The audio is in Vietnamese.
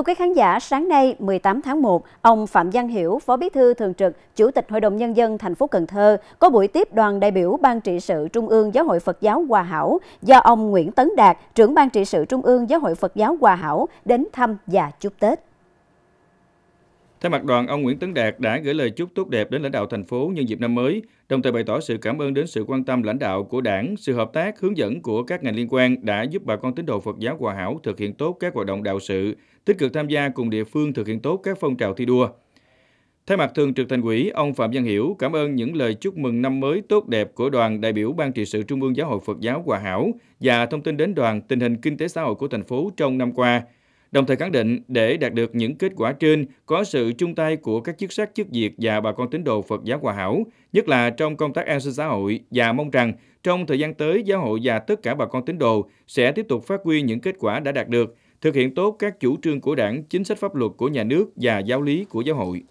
Thưa quý khán giả, sáng nay 18 tháng 1, ông Phạm Văn Hiểu, Phó Bí thư Thường trực, Chủ tịch Hội đồng Nhân dân thành phố Cần Thơ có buổi tiếp đoàn đại biểu Ban trị sự Trung ương Giáo hội Phật giáo Hòa Hảo do ông Nguyễn Tấn Đạt, trưởng Ban trị sự Trung ương Giáo hội Phật giáo Hòa Hảo đến thăm và chúc Tết. Thay mặt đoàn, ông Nguyễn Tấn Đạt đã gửi lời chúc tốt đẹp đến lãnh đạo thành phố nhân dịp năm mới, đồng thời bày tỏ sự cảm ơn đến sự quan tâm lãnh đạo của đảng, sự hợp tác, hướng dẫn của các ngành liên quan đã giúp bà con tín đồ Phật giáo Hòa Hảo thực hiện tốt các hoạt động đạo sự, tích cực tham gia cùng địa phương thực hiện tốt các phong trào thi đua. Thay mặt Thường trực Thành ủy, ông Phạm Văn Hiểu cảm ơn những lời chúc mừng năm mới tốt đẹp của đoàn đại biểu Ban trị sự Trung ương Giáo hội Phật giáo Hòa Hảo và thông tin đến đoàn tình hình kinh tế xã hội của thành phố trong năm qua – Đồng thời khẳng định để đạt được những kết quả trên có sự chung tay của các chức sắc chức việc và bà con tín đồ Phật giáo Hòa Hảo, nhất là trong công tác an sinh xã hội và mong rằng trong thời gian tới giáo hội và tất cả bà con tín đồ sẽ tiếp tục phát huy những kết quả đã đạt được, thực hiện tốt các chủ trương của đảng, chính sách pháp luật của nhà nước và giáo lý của giáo hội.